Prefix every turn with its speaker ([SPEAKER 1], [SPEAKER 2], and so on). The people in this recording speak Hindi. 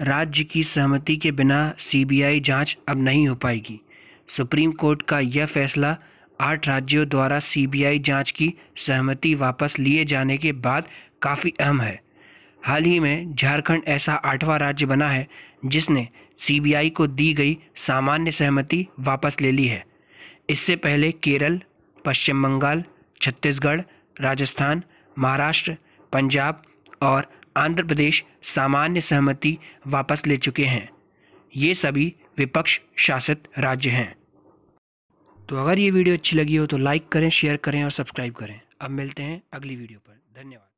[SPEAKER 1] राज्य की सहमति के बिना सीबीआई जांच अब नहीं हो पाएगी सुप्रीम कोर्ट का यह फैसला आठ राज्यों द्वारा सीबीआई जांच की सहमति वापस लिए जाने के बाद काफ़ी अहम है हाल ही में झारखंड ऐसा आठवां राज्य बना है जिसने सीबीआई को दी गई सामान्य सहमति वापस ले ली है इससे पहले केरल पश्चिम बंगाल छत्तीसगढ़ राजस्थान महाराष्ट्र पंजाब और आंध्र प्रदेश सामान्य सहमति वापस ले चुके हैं ये सभी विपक्ष शासित राज्य हैं तो अगर ये वीडियो अच्छी लगी हो तो लाइक करें शेयर करें और सब्सक्राइब करें अब मिलते
[SPEAKER 2] हैं
[SPEAKER 3] अगली वीडियो पर धन्यवाद